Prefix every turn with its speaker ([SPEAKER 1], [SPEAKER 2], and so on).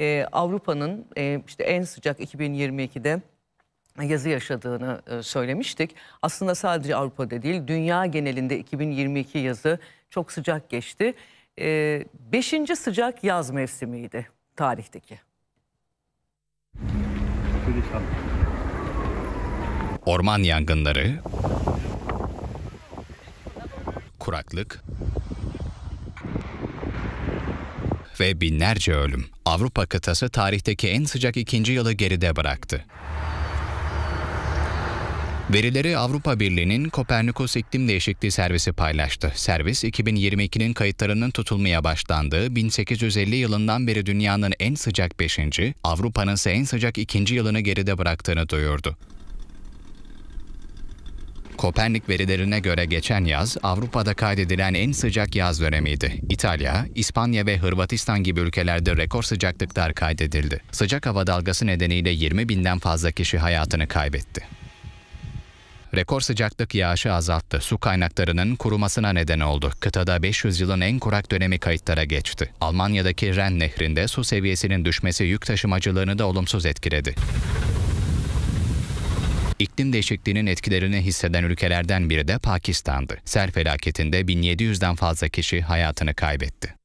[SPEAKER 1] e, Avrupa'nın e, işte en sıcak 2022'de yazı yaşadığını e, söylemiştik. Aslında sadece Avrupa'da değil, dünya genelinde 2022 yazı çok sıcak geçti. E, beşinci sıcak yaz mevsimiydi tarihteki.
[SPEAKER 2] Orman yangınları, kuraklık, ve binlerce ölüm Avrupa kıtası tarihteki en sıcak ikinci yılı geride bıraktı. Verileri Avrupa Birliği'nin Kopernikus İklim Değişikliği Servisi paylaştı. Servis, 2022'nin kayıtlarının tutulmaya başlandığı 1850 yılından beri dünyanın en sıcak 5. Avrupa'nın ise en sıcak 2. yılını geride bıraktığını duyurdu. Kopernik verilerine göre geçen yaz Avrupa'da kaydedilen en sıcak yaz dönemiydi. İtalya, İspanya ve Hırvatistan gibi ülkelerde rekor sıcaklıklar kaydedildi. Sıcak hava dalgası nedeniyle 20 binden fazla kişi hayatını kaybetti. Rekor sıcaklık yağışı azalttı. Su kaynaklarının kurumasına neden oldu. Kıtada 500 yılın en kurak dönemi kayıtlara geçti. Almanya'daki Ren Nehri'nde su seviyesinin düşmesi yük taşımacılığını da olumsuz etkiledi. İklim değişikliğinin etkilerini hisseden ülkelerden biri de Pakistan'dı. Sel felaketinde 1700'den fazla kişi hayatını kaybetti.